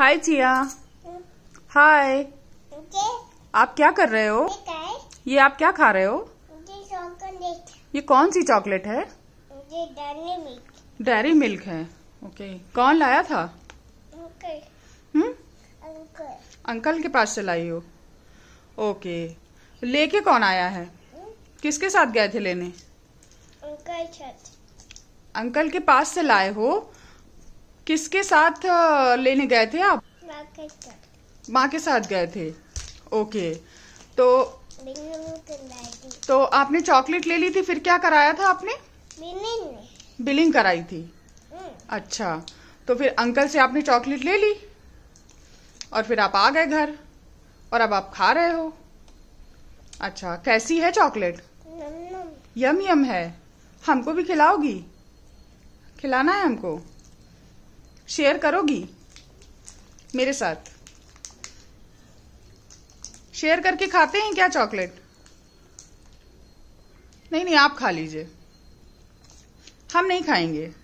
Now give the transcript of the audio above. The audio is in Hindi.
हाय चिया हाय आप क्या कर रहे हो ये आप क्या खा रहे हो ये कौन सी चॉकलेट है डेरी मिल्क है ओके कौन लाया था अंकल हम्म? के पास लाई हो ओके लेके कौन आया है हम्म? किसके साथ गए थे लेने अंकल के पास से लाए हो किसके साथ लेने गए थे आप माँ के साथ गए थे ओके तो तो आपने चॉकलेट ले ली थी फिर क्या कराया था आपने बिलिंग कराई थी हम्म। अच्छा तो फिर अंकल से आपने चॉकलेट ले ली और फिर आप आ गए घर और अब आप खा रहे हो अच्छा कैसी है चॉकलेट यम यम है हमको भी खिलाओगी खिलाना है हमको शेयर करोगी मेरे साथ शेयर करके खाते हैं क्या चॉकलेट नहीं नहीं आप खा लीजिए हम नहीं खाएंगे